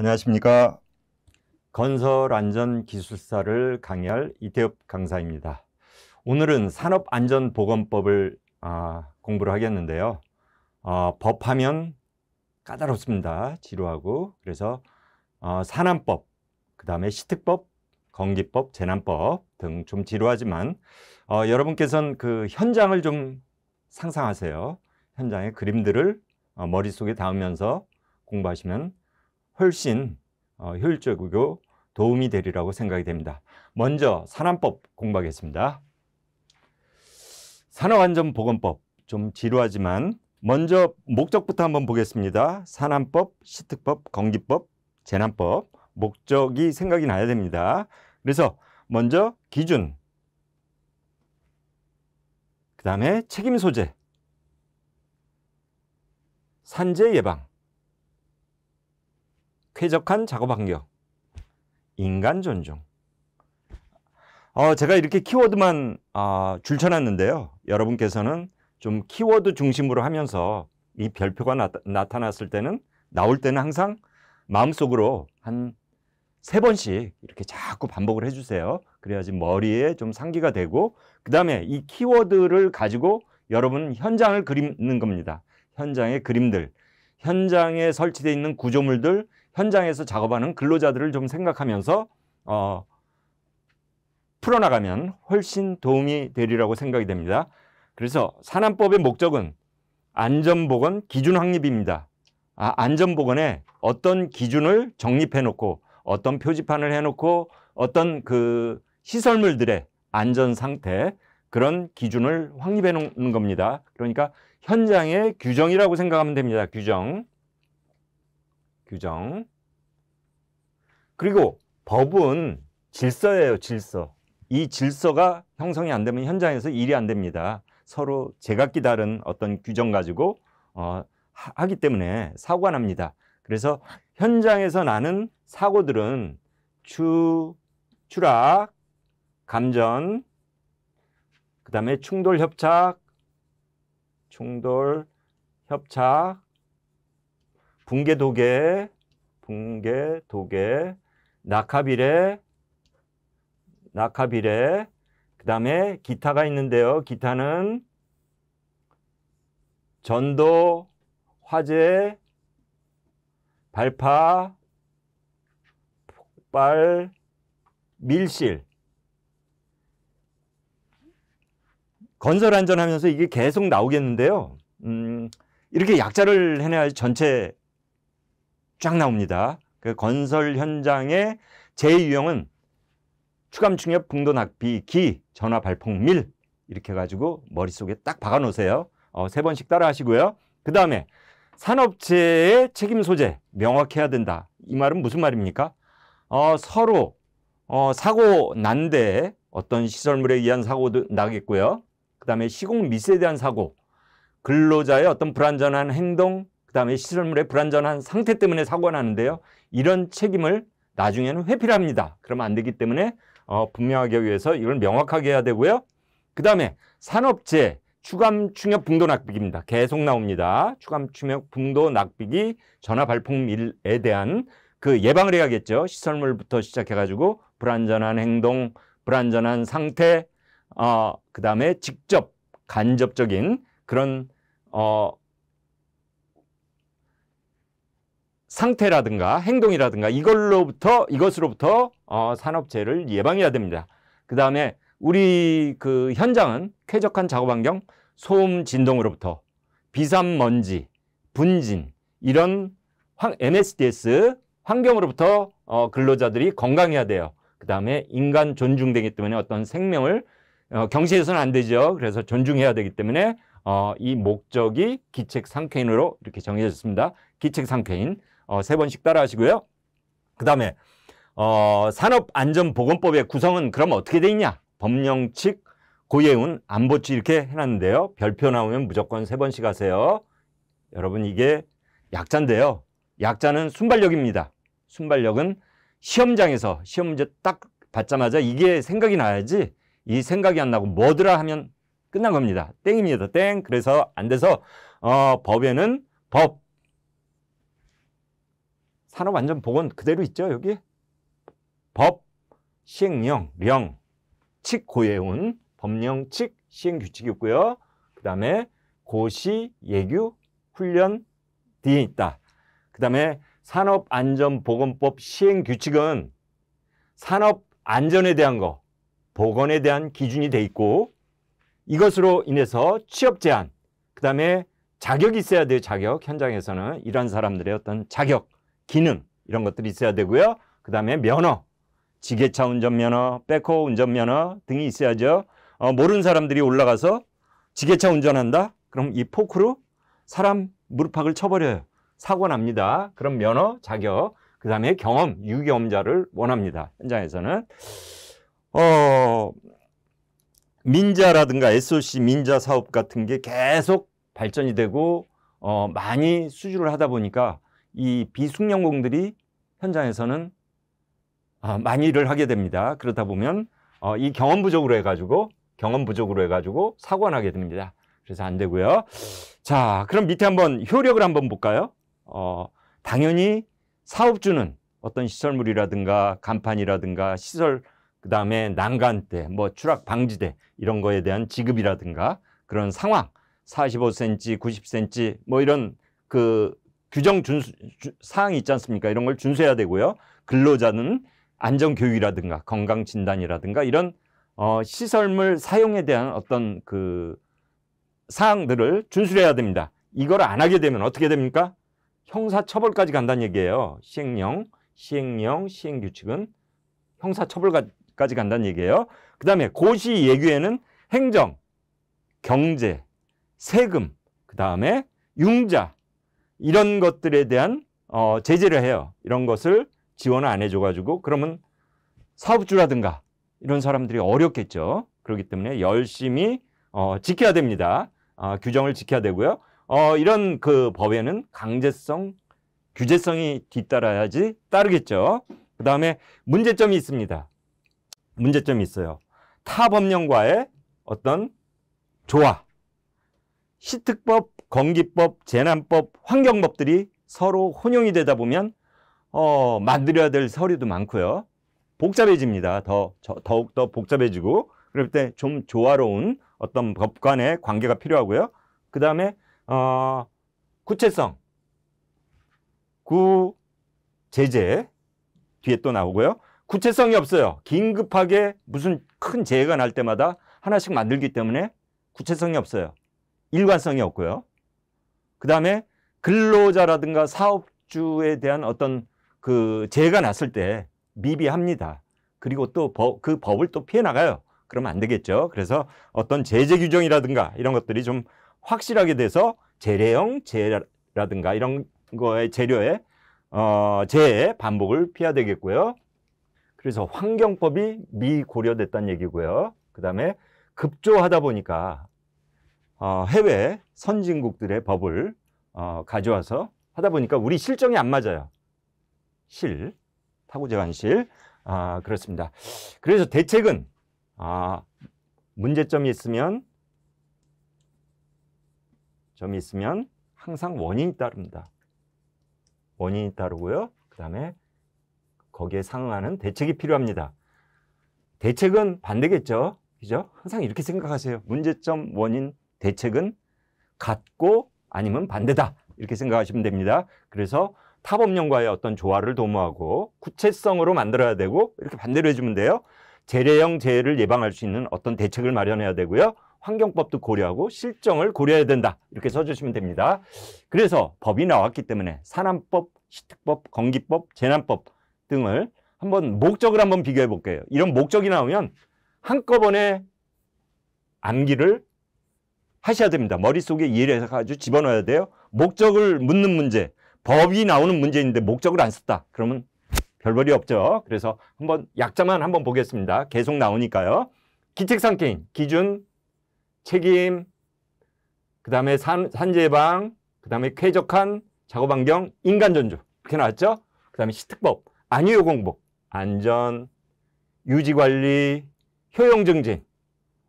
안녕하십니까. 건설안전기술사를 강의할 이태엽 강사입니다. 오늘은 산업안전보건법을 아, 공부를 하겠는데요. 아, 법하면 까다롭습니다. 지루하고 그래서 어, 아, 산안법, 그 다음에 시특법, 건기법, 재난법 등 좀 지루하지만 어, 여러분께서는 그 현장을 좀 상상하세요. 현장의 그림들을 어, 머릿속에 담으면서 공부하시면 훨씬 어, 효율적이고 도움이 되리라고 생각이 됩니다. 먼저 산안법 공부하겠습니다. 산업안전보건법 좀 지루하지만 먼저 목적부터 한번 보겠습니다. 산안법, 시특법, 건기법, 재난법 목적이 생각이 나야 됩니다. 그래서 먼저 기준, 그 다음에 책임 소재, 산재 예방, 쾌적한 작업 환경, 인간 존중. 어, 제가 이렇게 키워드만 어, 줄쳐놨는데요. 여러분께서는 좀 키워드 중심으로 하면서 이 별표가 나, 타났을 때는 나올 때는 항상 마음속으로 한 세 번씩 이렇게 자꾸 반복을 해주세요. 그래야지 머리에 좀 상기가 되고 그 다음에 이 키워드를 가지고 여러분 현장을 그리는 겁니다. 현장의 그림들, 현장에 설치되어 있는 구조물들, 현장에서 작업하는 근로자들을 좀 생각하면서 어, 풀어나가면 훨씬 도움이 되리라고 생각이 됩니다. 그래서 산안법의 목적은 안전보건 기준 확립입니다. 아, 안전보건에 어떤 기준을 정립해놓고 어떤 표지판을 해놓고 어떤 그 시설물들의 안전 상태 그런 기준을 확립해 놓는 겁니다. 그러니까 현장의 규정이라고 생각하면 됩니다. 규정. 규정. 그리고 법은 질서예요, 질서. 이 질서가 형성이 안 되면 현장에서 일이 안 됩니다. 서로 제각기 다른 어떤 규정 가지고 어, 하기 때문에 사고가 납니다. 그래서 현장에서 나는 사고들은 추, 추락, 감전, 그 다음에 충돌 협착, 충돌 협착, 붕괴도계, 붕괴도계, 낙하비례, 낙하비례, 그 다음에 기타가 있는데요. 기타는 전도, 화재, 발파, 폭발, 밀실. 건설 안전하면서 이게 계속 나오겠는데요. 음, 이렇게 약자를 해내야 지 전체 쫙 나옵니다. 그 건설 현장의 제2유형은 추감충엽, 궁도낙비, 기, 전화, 발풍, 밀 이렇게 가지고 머릿속에 딱 박아 놓으세요. 어, 세 번씩 따라 하시고요. 그 다음에 산업체의 책임 소재 명확해야 된다. 이 말은 무슨 말입니까? 어, 서로 어, 사고 난데 어떤 시설물에 의한 사고도 나겠고요. 그 다음에 시공 미스에 대한 사고, 근로자의 어떤 불안전한 행동, 그 다음에 시설물의 불안전한 상태 때문에 사고가 나는데요. 이런 책임을 나중에는 회피를 합니다. 그러면 안 되기 때문에 어, 분명하게 하기 위해서 이걸 명확하게 해야 되고요. 그 다음에 산업재 추감 충격 붕도 낙비기입니다 계속 나옵니다. 추감 충격 붕도 낙비기 전화 발품에 일 대한 그 예방을 해야겠죠. 시설물부터 시작해가지고 불안전한 행동, 불안전한 상태, 어, 그 다음에 직접 간접적인 그런 어, 상태라든가 행동이라든가 이걸로부터 이것으로부터 어, 산업재해를 예방해야 됩니다. 그 다음에 우리 그 현장은 쾌적한 작업 환경, 소음 진동으로부터 비산 먼지, 분진 이런 황, MSDS 환경으로부터 어, 근로자들이 건강해야 돼요. 그 다음에 인간 존중되기 때문에 어떤 생명을 어, 경시해서는 안 되죠. 그래서 존중해야 되기 때문에 어, 이 목적이 기책 상쾌인으로 이렇게 정해졌습니다. 기책 상쾌인. 어, 세 번씩 따라 하시고요. 그 다음에 어, 산업안전보건법의 구성은 그럼 어떻게 돼 있냐? 법령칙, 고예운, 안보치 이렇게 해놨는데요. 별표 나오면 무조건 세 번씩 하세요. 여러분 이게 약자인데요. 약자는 순발력입니다. 순발력은 시험장에서 시험 문제 딱 받자마자 이게 생각이 나야지 이 생각이 안 나고 뭐더라 하면 끝난 겁니다. 땡입니다. 땡. 그래서 안 돼서 어, 법에는 법, 산업안전보건 그대로 있죠 여기 법 시행령 령칙 고예운 법령칙 시행규칙이 있고요 그 다음에 고시 예규 훈련 뒤에 있다 그 다음에 산업안전보건법 시행규칙은 산업안전에 대한 거 보건에 대한 기준이 돼 있고 이것으로 인해서 취업 제한 그 다음에 자격이 있어야 돼요 자격 현장에서는 이런 사람들의 어떤 자격 기능 이런 것들이 있어야 되고요. 그 다음에 면허, 지게차 운전면허, 백호 운전면허 등이 있어야죠. 어, 모르는 사람들이 올라가서 지게차 운전한다? 그럼 이 포크로 사람 무릎팍을 쳐버려요. 사고 납니다. 그럼 면허, 자격, 그 다음에 경험, 유경험자를 원합니다. 현장에서는. 어, 민자라든가 SOC 민자 사업 같은 게 계속 발전이 되고 어, 많이 수주를 하다 보니까 이 비숙련공들이 현장에서는 어, 많이 일을 하게 됩니다. 그러다 보면 어, 이 경험 부족으로 해가지고 경험 부족으로 해가지고 사고가 나게 됩니다. 그래서 안 되고요. 자, 그럼 밑에 한번 효력을 한번 볼까요? 어, 당연히 사업주는 어떤 시설물이라든가 간판이라든가 시설 그 다음에 난간대, 뭐 추락 방지대 이런 거에 대한 지급이라든가 그런 상황 45cm, 90cm 뭐 이런 그 규정 준수 주, 사항이 있지 않습니까? 이런 걸 준수해야 되고요. 근로자는 안전 교육이라든가 건강 진단이라든가 이런 어, 시설물 사용에 대한 어떤 그 사항들을 준수해야 됩니다. 이걸 안 하게 되면 어떻게 됩니까? 형사처벌까지 간다는 얘기예요. 시행령, 시행령, 시행규칙은 형사처벌까지 간다는 얘기예요. 그 다음에 고시 예규에는 행정, 경제, 세금, 그 다음에 융자, 이런 것들에 대한 어, 제재를 해요. 이런 것을 지원을 안 해줘가지고 그러면 사업주라든가 이런 사람들이 어렵겠죠. 그렇기 때문에 열심히 어, 지켜야 됩니다. 어, 규정을 지켜야 되고요. 어, 이런 그 법에는 강제성, 규제성이 뒤따라야지 따르겠죠. 그 다음에 문제점이 있습니다. 문제점이 있어요. 타 법령과의 어떤 조화, 시특법 건기법, 재난법, 환경법들이 서로 혼용이 되다 보면 어, 만들어야 될 서류도 많고요. 복잡해집니다. 더 저, 더욱더 복잡해지고 그럴 때 좀 조화로운 어떤 법관의 관계가 필요하고요. 그 다음에 어, 구체성, 구, 제재 뒤에 또 나오고요. 구체성이 없어요. 긴급하게 무슨 큰 재해가 날 때마다 하나씩 만들기 때문에 구체성이 없어요. 일관성이 없고요. 그 다음에 근로자라든가 사업주에 대한 어떤 그 재해가 났을 때 미비합니다. 그리고 또 그 법을 또 피해 나가요. 그러면 안 되겠죠. 그래서 어떤 제재 규정이라든가 이런 것들이 좀 확실하게 돼서 재래형 재라든가 이런 거에재료에 어, 재해 반복을 피해야 되겠고요. 그래서 환경법이 미고려됐다는 얘기고요. 그 다음에 급조하다 보니까 어, 해외 선진국들의 법을 어, 가져와서 하다 보니까 우리 실정이 안 맞아요. 실, 타고재관실. 아, 그렇습니다. 그래서 대책은, 아, 문제점이 있으면, 점이 있으면 항상 원인이 따릅니다. 원인이 따르고요. 그 다음에 거기에 상응하는 대책이 필요합니다. 대책은 반대겠죠. 그죠? 항상 이렇게 생각하세요. 문제점, 원인, 대책은 같고 아니면 반대다 이렇게 생각하시면 됩니다. 그래서 타법령과의 어떤 조화를 도모하고 구체성으로 만들어야 되고 이렇게 반대로 해주면 돼요. 재래형 재해를 예방할 수 있는 어떤 대책을 마련해야 되고요. 환경법도 고려하고 실정을 고려해야 된다 이렇게 써주시면 됩니다. 그래서 법이 나왔기 때문에 산안법, 시특법, 건기법, 재난법 등을 한번 목적을 한번 비교해 볼게요. 이런 목적이 나오면 한꺼번에 암기를 하셔야 됩니다. 머릿속에 이해를 해가지고 집어넣어야 돼요. 목적을 묻는 문제, 법이 나오는 문제인데 목적을 안 썼다. 그러면 별벌이 없죠. 그래서 한번 약자만 한번 보겠습니다. 계속 나오니까요. 기책상 게임, 기준, 책임, 그 다음에 산재방, 그 다음에 쾌적한 작업환경, 인간전주 이렇게 나왔죠. 그 다음에 시특법, 안유 공부 안전, 유지관리, 효용증진,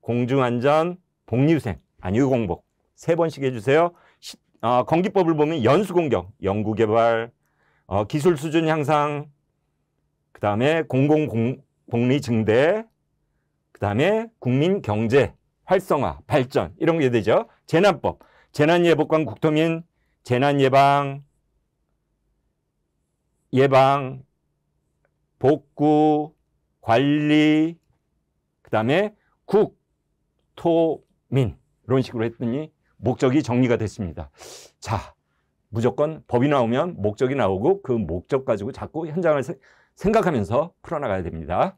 공중안전, 복리후생 아니 유공복 세 번씩 해주세요. 시, 어, 건기법을 보면 연수공격, 연구개발, 어, 기술 수준 향상, 그 다음에 공공복리 증대, 그 다음에 국민 경제 활성화, 발전 이런 게 되죠. 재난법, 재난예보관 국토민, 재난예방, 예방, 복구, 관리, 그 다음에 국, 토, 민. 이런 식으로 했더니 목적이 정리가 됐습니다. 자, 무조건 법이 나오면 목적이 나오고 그 목적 가지고 자꾸 현장을 생각하면서 풀어나가야 됩니다.